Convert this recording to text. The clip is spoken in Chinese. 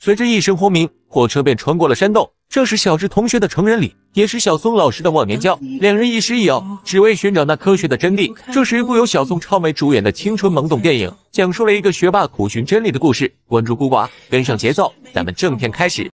随着一声轰鸣，火车便穿过了山洞。这是小智同学的成人礼，也是小松老师的忘年交。两人亦师亦友，只为寻找那科学的真谛。这时，一部由小松超美主演的青春懵懂电影，讲述了一个学霸苦寻真理的故事。关注孤寡，跟上节奏，咱们正片开始。